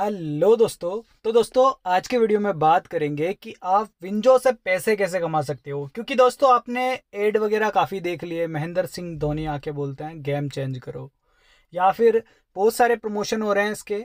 hello दोस्तों तो दोस्तों आज के वीडियो में बात करेंगे कि आप विंजो से पैसे कैसे कमा सकते हो क्योंकि दोस्तों आपने एड वगैरह काफ़ी देख लिए महेंद्र सिंह धोनी आके बोलते हैं गेम चेंज करो या फिर बहुत सारे प्रमोशन हो रहे हैं इसके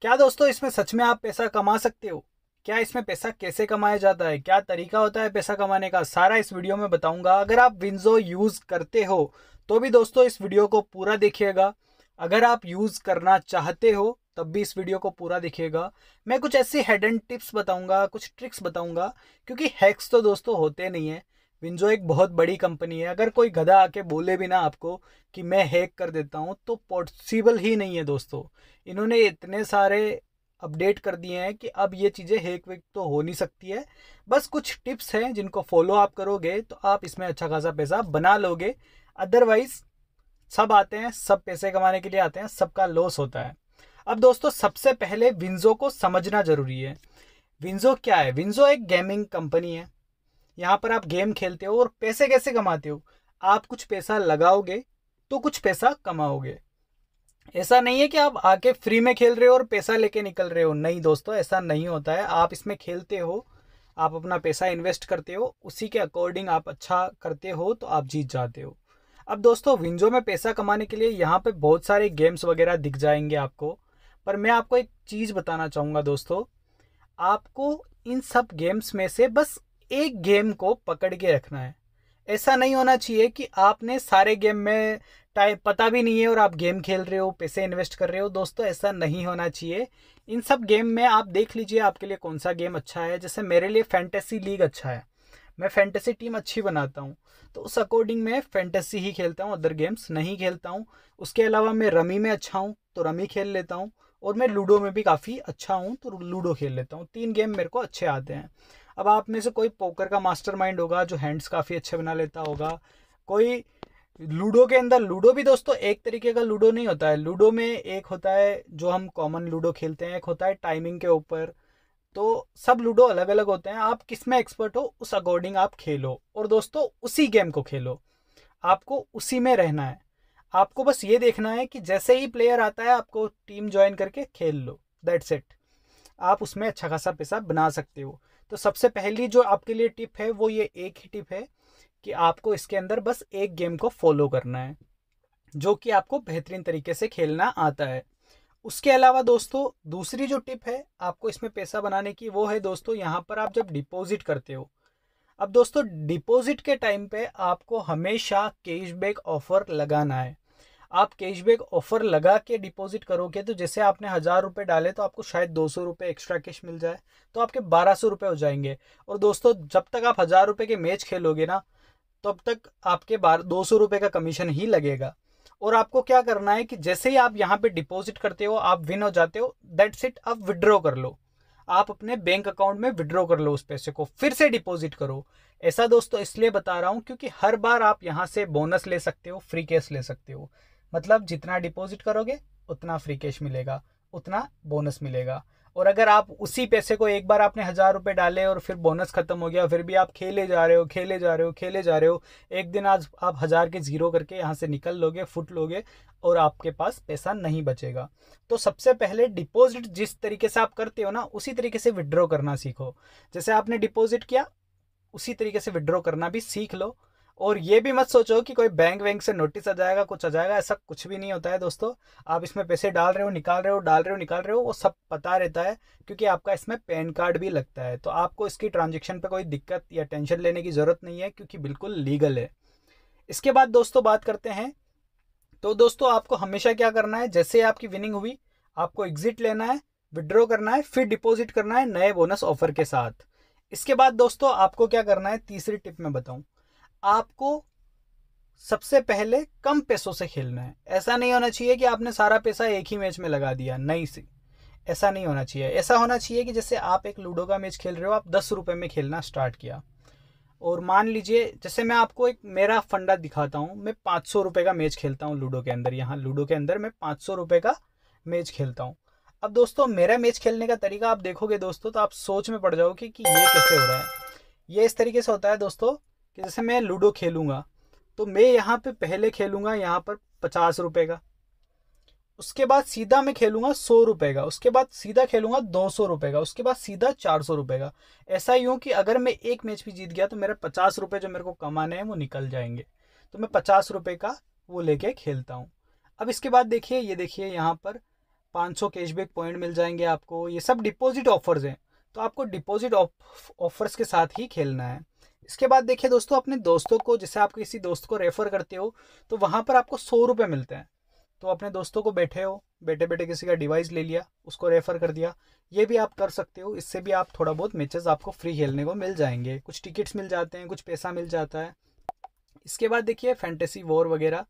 क्या दोस्तों इसमें सच में आप पैसा कमा सकते हो क्या इसमें पैसा कैसे कमाया जाता है क्या तरीका होता है पैसा कमाने का सारा इस वीडियो में बताऊंगा अगर आप विंजो यूज़ करते हो तो भी दोस्तों इस वीडियो को पूरा देखिएगा अगर आप यूज़ करना चाहते हो तब भी इस वीडियो को पूरा देखिएगा मैं कुछ ऐसी हेड एंड टिप्स बताऊंगा कुछ ट्रिक्स बताऊंगा क्योंकि हैक्स तो दोस्तों होते नहीं है विंजो एक बहुत बड़ी कंपनी है अगर कोई गधा आके बोले भी ना आपको कि मैं हैक कर देता हूँ तो पॉसिबल ही नहीं है दोस्तों इन्होंने इतने सारे अपडेट कर दिए हैं कि अब ये चीज़ें हैक वेक तो हो नहीं सकती है बस कुछ टिप्स हैं जिनको फॉलो आप करोगे तो आप इसमें अच्छा खासा पैसा बना लोगे अदरवाइज सब आते हैं सब पैसे कमाने के लिए आते हैं सबका लॉस होता है अब दोस्तों सबसे पहले विंजो को समझना ज़रूरी है विंजो क्या है विंजो एक गेमिंग कंपनी है यहाँ पर आप गेम खेलते हो और पैसे कैसे कमाते हो आप कुछ पैसा लगाओगे तो कुछ पैसा कमाओगे ऐसा नहीं है कि आप आके फ्री में खेल रहे हो और पैसा लेके निकल रहे हो नहीं दोस्तों ऐसा नहीं होता है आप इसमें खेलते हो आप अपना पैसा इन्वेस्ट करते हो उसी के अकॉर्डिंग आप अच्छा करते हो तो आप जीत जाते हो अब दोस्तों विंजो में पैसा कमाने के लिए यहाँ पे बहुत सारे गेम्स वगैरह दिख जाएंगे आपको पर मैं आपको एक चीज़ बताना चाहूँगा दोस्तों आपको इन सब गेम्स में से बस एक गेम को पकड़ के रखना है ऐसा नहीं होना चाहिए कि आपने सारे गेम में टाइम पता भी नहीं है और आप गेम खेल रहे हो पैसे इन्वेस्ट कर रहे हो दोस्तों ऐसा नहीं होना चाहिए इन सब गेम में आप देख लीजिए आपके लिए कौन सा गेम अच्छा है जैसे मेरे लिए फैंटेसी लीग अच्छा है मैं फैंटेसी टीम अच्छी बनाता हूँ तो उस अकॉर्डिंग मैं फैंटेसी ही खेलता हूँ अदर गेम्स नहीं खेलता हूँ उसके अलावा मैं रमी में अच्छा हूँ तो रमी खेल लेता हूँ और मैं लूडो में भी काफ़ी अच्छा हूँ तो लूडो खेल लेता हूँ तीन गेम मेरे को अच्छे आते हैं अब आप में से कोई पोकर का माइंड होगा जो हैंड्स काफ़ी अच्छे बना लेता होगा कोई लूडो के अंदर लूडो भी दोस्तों एक तरीके का लूडो नहीं होता है लूडो में एक होता है जो हम कॉमन लूडो खेलते हैं एक होता है टाइमिंग के ऊपर तो सब लूडो अलग अलग होते हैं आप किस में एक्सपर्ट हो उस अकॉर्डिंग आप खेलो और दोस्तों उसी गेम को खेलो आपको उसी में रहना है आपको बस ये देखना है कि जैसे ही प्लेयर आता है आपको टीम ज्वाइन करके खेल लो दैट्स इट आप उसमें अच्छा खासा पैसा बना सकते हो तो सबसे पहली जो आपके लिए टिप है वो ये एक ही टिप है कि आपको इसके अंदर बस एक गेम को फॉलो करना है जो कि आपको बेहतरीन तरीके से खेलना आता है उसके अलावा दोस्तों दूसरी जो टिप है आपको इसमें पैसा बनाने की वो है दोस्तों यहाँ पर आप जब डिपॉजिट करते हो अब दोस्तों डिपॉजिट के टाइम पे आपको हमेशा कैशबैक ऑफर लगाना है आप कैशबैक ऑफर लगा के डिपॉजिट करोगे तो जैसे आपने हज़ार रुपये डाले तो आपको शायद दो सौ रुपये एक्स्ट्रा कैश मिल जाए तो आपके बारह सौ रुपये हो जाएंगे और दोस्तों जब तक आप हज़ार रुपये के मैच खेलोगे ना तब तो तक आपके बार दो सौ रुपये का कमीशन ही लगेगा और आपको क्या करना है कि जैसे ही आप यहाँ पे डिपॉजिट करते हो आप विन हो जाते हो दैट्स इट आप विड्रॉ कर लो आप अपने बैंक अकाउंट में विड्रॉ कर लो उस पैसे को फिर से डिपॉजिट करो ऐसा दोस्तों इसलिए बता रहा हूँ क्योंकि हर बार आप यहाँ से बोनस ले सकते हो फ्री कैश ले सकते हो मतलब जितना डिपॉजिट करोगे उतना फ्री कैश मिलेगा उतना बोनस मिलेगा और अगर आप उसी पैसे को एक बार आपने हज़ार रुपये डाले और फिर बोनस ख़त्म हो गया फिर भी आप खेले जा रहे हो खेले जा रहे हो खेले जा रहे हो एक दिन आज आप हज़ार के ज़ीरो करके यहाँ से निकल लोगे फुट लोगे और आपके पास पैसा नहीं बचेगा तो सबसे पहले डिपॉजिट जिस तरीके से आप करते हो ना उसी तरीके से विड्रॉ करना सीखो जैसे आपने डिपॉजिट किया उसी तरीके से विड्रॉ करना भी सीख लो और ये भी मत सोचो कि कोई बैंक वैंक से नोटिस आ जाएगा कुछ आ जाएगा ऐसा कुछ भी नहीं होता है दोस्तों आप इसमें पैसे डाल रहे हो निकाल रहे हो डाल रहे हो निकाल रहे हो वो सब पता रहता है क्योंकि आपका इसमें पैन कार्ड भी लगता है तो आपको इसकी ट्रांजेक्शन पर कोई दिक्कत या टेंशन लेने की ज़रूरत नहीं है क्योंकि बिल्कुल लीगल है इसके बाद दोस्तों बात करते हैं तो दोस्तों आपको हमेशा क्या करना है जैसे आपकी विनिंग हुई आपको एग्जिट लेना है विड्रॉ करना है फिर डिपॉजिट करना है नए बोनस ऑफर के साथ इसके बाद दोस्तों आपको क्या करना है तीसरी टिप में बताऊं आपको सबसे पहले कम पैसों से खेलना है ऐसा नहीं होना चाहिए कि आपने सारा पैसा एक ही मैच में लगा दिया नहीं सी ऐसा नहीं होना चाहिए ऐसा होना चाहिए कि जैसे आप एक लूडो का मैच खेल रहे हो आप दस रुपये में खेलना स्टार्ट किया और मान लीजिए जैसे मैं आपको एक मेरा फंडा दिखाता हूँ मैं पाँच सौ रुपये का मैच खेलता हूँ लूडो के अंदर यहाँ लूडो के अंदर मैं पाँच सौ रुपये का मैच खेलता हूँ अब दोस्तों मेरा मैच खेलने का तरीका आप देखोगे दोस्तों तो आप सोच में पड़ जाओगे कि ये कैसे हो रहा है ये इस तरीके से होता है दोस्तों कि जैसे मैं लूडो खेलूंगा तो मैं यहाँ पे पहले खेलूंगा यहाँ पर पचास रुपये का उसके बाद सीधा मैं खेलूंगा सौ रुपये का उसके बाद सीधा खेलूंगा दो सौ रुपये का उसके बाद सीधा चार सौ रुपये का ऐसा ही हूँ कि अगर मैं एक मैच भी जीत गया तो मेरे पचास रुपये जो मेरे को कमाने हैं वो निकल जाएंगे तो मैं पचास रुपये का वो लेके खेलता हूँ अब इसके बाद देखिए ये देखिए यहाँ पर पाँच सौ कैशबैक पॉइंट मिल जाएंगे आपको ये सब डिपॉजिट ऑफर्स हैं तो आपको डिपॉजिट ऑफर्स के साथ ही खेलना है इसके बाद देखिए दोस्तों अपने दोस्तों को जैसे आप किसी दोस्त को रेफ़र करते हो तो वहाँ पर आपको सौ रुपये मिलते हैं तो अपने दोस्तों को बैठे हो बैठे बैठे किसी का डिवाइस ले लिया उसको रेफ़र कर दिया ये भी आप कर सकते हो इससे भी आप थोड़ा बहुत मैचेस आपको फ्री खेलने को मिल जाएंगे कुछ टिकट्स मिल जाते हैं कुछ पैसा मिल जाता है इसके बाद देखिए फैंटेसी वॉर वगैरह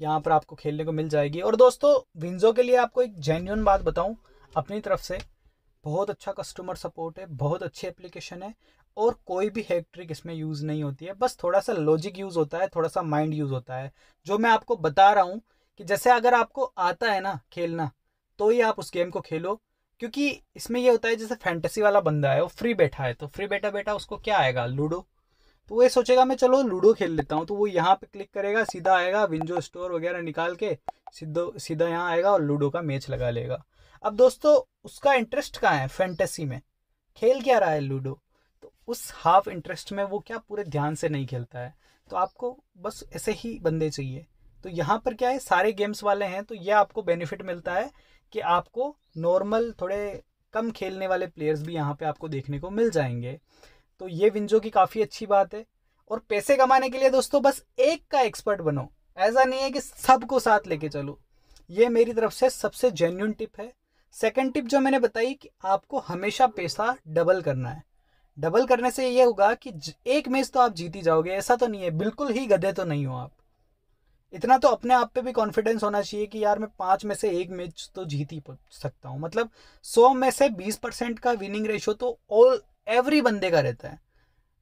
यहाँ पर आपको खेलने को मिल जाएगी और दोस्तों विंजो के लिए आपको एक जेन्यून बात बताऊँ अपनी तरफ से बहुत अच्छा कस्टमर सपोर्ट है बहुत अच्छी एप्लीकेशन है और कोई भी हैक ट्रिक इसमें यूज़ नहीं होती है बस थोड़ा सा लॉजिक यूज़ होता है थोड़ा सा माइंड यूज़ होता है जो मैं आपको बता रहा हूँ कि जैसे अगर आपको आता है ना खेलना तो ही आप उस गेम को खेलो क्योंकि इसमें यह होता है जैसे फैंटेसी वाला बंदा है वो फ्री बैठा है तो फ्री बैठा बैठा उसको क्या आएगा लूडो तो वो ये सोचेगा मैं चलो लूडो खेल लेता हूँ तो वो यहाँ पे क्लिक करेगा सीधा आएगा विंजो स्टोर वगैरह निकाल के सीधो सीधा यहाँ आएगा और लूडो का मैच लगा लेगा अब दोस्तों उसका इंटरेस्ट कहाँ है फैंटेसी में खेल क्या रहा है लूडो उस हाफ इंटरेस्ट में वो क्या पूरे ध्यान से नहीं खेलता है तो आपको बस ऐसे ही बंदे चाहिए तो यहाँ पर क्या है सारे गेम्स वाले हैं तो ये आपको बेनिफिट मिलता है कि आपको नॉर्मल थोड़े कम खेलने वाले प्लेयर्स भी यहाँ पे आपको देखने को मिल जाएंगे तो ये विंजो की काफ़ी अच्छी बात है और पैसे कमाने के लिए दोस्तों बस एक का एक्सपर्ट बनो ऐसा नहीं है कि सबको साथ लेके चलो ये मेरी तरफ से सबसे जेन्यून टिप है सेकेंड टिप जो मैंने बताई कि आपको हमेशा पैसा डबल करना है डबल करने से ये होगा कि एक मैच तो आप जीती जाओगे ऐसा तो नहीं है बिल्कुल ही गधे तो नहीं हो आप इतना तो अपने आप पे भी कॉन्फिडेंस होना चाहिए कि यार मैं पांच में से एक मैच तो जीत ही सकता हूँ मतलब सौ में से बीस परसेंट का विनिंग रेशो तो ऑल एवरी बंदे का रहता है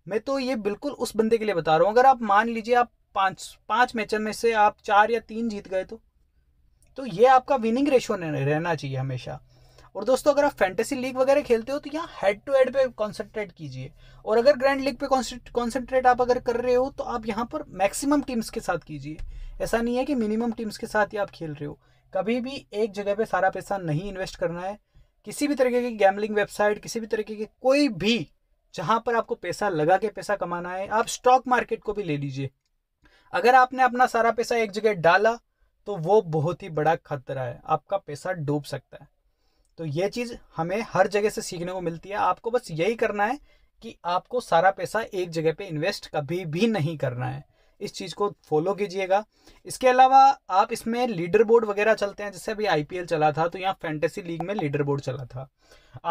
मैं तो ये बिल्कुल उस बंदे के लिए बता रहा हूँ अगर आप मान लीजिए आप पांच पांच मैचों में से आप चार या तीन जीत गए तो तो ये आपका विनिंग रेशो रहना चाहिए हमेशा और दोस्तों अगर आप फैंटेसी लीग वगैरह खेलते हो तो यहाँ हेड टू हेड पे कॉन्सेंट्रेट कीजिए और अगर ग्रैंड लीग पे कॉन्सेंट्रेट आप अगर कर रहे हो तो आप यहाँ पर मैक्सिमम टीम्स के साथ कीजिए ऐसा नहीं है कि मिनिमम टीम्स के साथ ही आप खेल रहे हो कभी भी एक जगह पे सारा पैसा नहीं इन्वेस्ट करना है किसी भी तरीके की गैमलिंग वेबसाइट किसी भी तरीके की कोई भी जहाँ पर आपको पैसा लगा के पैसा कमाना है आप स्टॉक मार्केट को भी ले लीजिए अगर आपने अपना सारा पैसा एक जगह डाला तो वो बहुत ही बड़ा खतरा है आपका पैसा डूब सकता है तो ये चीज़ हमें हर जगह से सीखने को मिलती है आपको बस यही करना है कि आपको सारा पैसा एक जगह पे इन्वेस्ट कभी भी नहीं करना है इस चीज़ को फॉलो कीजिएगा इसके अलावा आप इसमें लीडर बोर्ड वगैरह चलते हैं जैसे अभी आईपीएल चला था तो यहाँ फैंटेसी लीग में लीडर बोर्ड चला था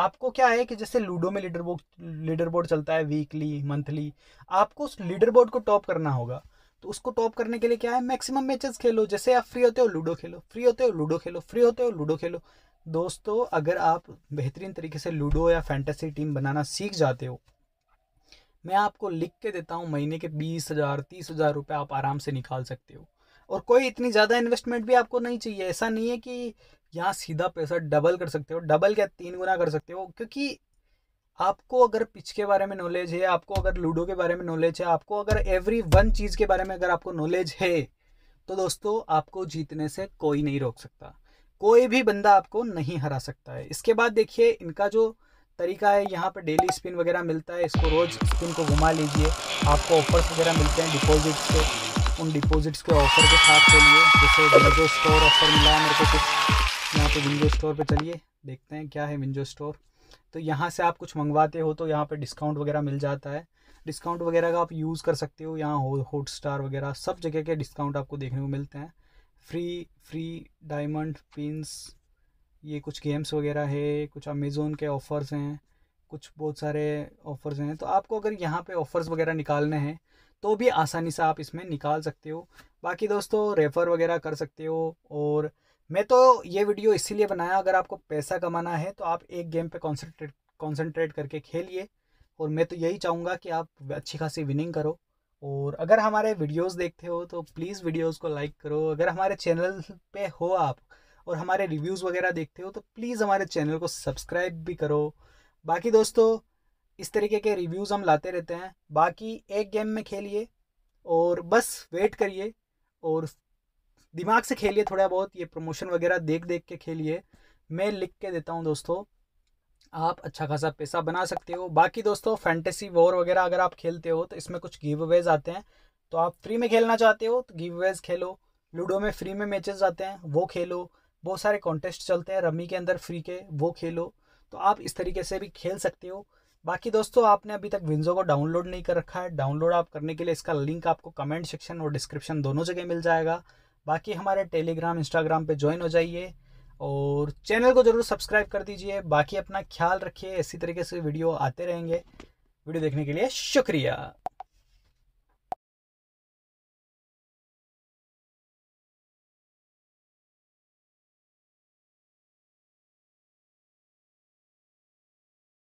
आपको क्या है कि जैसे लूडो में लीडर बोर्ड लीडर बोर्ड चलता है वीकली मंथली आपको उस लीडर बोर्ड को टॉप करना होगा तो उसको टॉप करने के लिए क्या है मैक्सिमम मैचेस खेलो जैसे आप फ्री होते हो लूडो खेलो फ्री होते हो लूडो खेलो फ्री होते हो लूडो खेलो दोस्तों अगर आप बेहतरीन तरीके से लूडो या फैंटेसी टीम बनाना सीख जाते हो मैं आपको लिख के देता हूँ महीने के बीस हज़ार तीस हज़ार रुपये आप आराम से निकाल सकते हो और कोई इतनी ज़्यादा इन्वेस्टमेंट भी आपको नहीं चाहिए ऐसा नहीं है कि यहाँ सीधा पैसा डबल कर सकते हो डबल क्या तीन गुना कर सकते हो क्योंकि आपको अगर पिच के बारे में नॉलेज है आपको अगर लूडो के बारे में नॉलेज है आपको अगर एवरी वन चीज़ के बारे में अगर आपको नॉलेज है तो दोस्तों आपको जीतने से कोई नहीं रोक सकता कोई भी बंदा आपको नहीं हरा सकता है इसके बाद देखिए इनका जो तरीका है यहाँ पर डेली स्पिन वगैरह मिलता है इसको रोज़ स्पिन को घुमा लीजिए आपको ऑफर्स वगैरह मिलते हैं डिपॉजिट्स के उन डिपॉजिट्स के ऑफर के साथ के लिए जैसे विंजो स्टोर ऑफर मिला है मेरे को कुछ यहाँ पे विंजो स्टोर पे चलिए देखते हैं क्या है विंजो स्टोर तो यहाँ से आप कुछ मंगवाते हो तो यहाँ पर डिस्काउंट वगैरह मिल जाता है डिस्काउंट वगैरह का आप यूज़ कर सकते हो यहाँ हॉट स्टार वगैरह सब जगह के डिस्काउंट आपको देखने को मिलते हैं फ्री फ्री डायमंड पिंस ये कुछ गेम्स वगैरह है कुछ अमेज़ोन के ऑफ़र्स हैं कुछ बहुत सारे ऑफ़र्स हैं तो आपको अगर यहाँ पे ऑफ़र्स वगैरह निकालने हैं तो भी आसानी से आप इसमें निकाल सकते हो बाकी दोस्तों रेफ़र वगैरह कर सकते हो और मैं तो ये वीडियो इसीलिए बनाया अगर आपको पैसा कमाना है तो आप एक गेम पे कॉन्सेंट्रेट कॉन्सेंट्रेट करके खेलिए और मैं तो यही चाहूँगा कि आप अच्छी खासी विनिंग करो और अगर हमारे वीडियोस देखते हो तो प्लीज़ वीडियोस को लाइक करो अगर हमारे चैनल पे हो आप और हमारे रिव्यूज़ वगैरह देखते हो तो प्लीज़ हमारे चैनल को सब्सक्राइब भी करो बाकी दोस्तों इस तरीके के रिव्यूज़ हम लाते रहते हैं बाकी एक गेम में खेलिए और बस वेट करिए और दिमाग से खेलिए थोड़ा बहुत ये प्रमोशन वगैरह देख देख के खेलिए मैं लिख के देता हूँ दोस्तों आप अच्छा खासा पैसा बना सकते हो बाकी दोस्तों फैंटेसी वॉर वगैरह अगर आप खेलते हो तो इसमें कुछ गिव अवेज आते हैं तो आप फ्री में खेलना चाहते हो तो गिव अवेज खेलो लूडो में फ्री में मैचेस आते हैं वो खेलो बहुत सारे कॉन्टेस्ट चलते हैं रमी के अंदर फ्री के वो खेलो तो आप इस तरीके से भी खेल सकते हो बाकी दोस्तों आपने अभी तक विंजो को डाउनलोड नहीं कर रखा है डाउनलोड आप करने के लिए इसका लिंक आपको कमेंट सेक्शन और डिस्क्रिप्शन दोनों जगह मिल जाएगा बाकी हमारे टेलीग्राम इंस्टाग्राम पे ज्वाइन हो जाइए और चैनल को ज़रूर सब्सक्राइब कर दीजिए बाकी अपना ख्याल रखिए इसी तरीके से वीडियो आते रहेंगे वीडियो देखने के लिए शुक्रिया